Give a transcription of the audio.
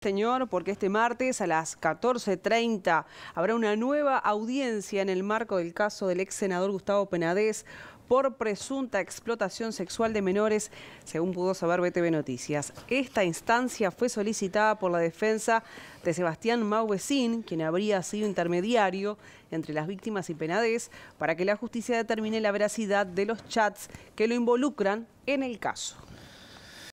Señor, porque este martes a las 14.30 habrá una nueva audiencia en el marco del caso del ex senador Gustavo Penades por presunta explotación sexual de menores, según pudo saber BTV Noticias. Esta instancia fue solicitada por la defensa de Sebastián Mauvecín, quien habría sido intermediario entre las víctimas y Penades, para que la justicia determine la veracidad de los chats que lo involucran en el caso.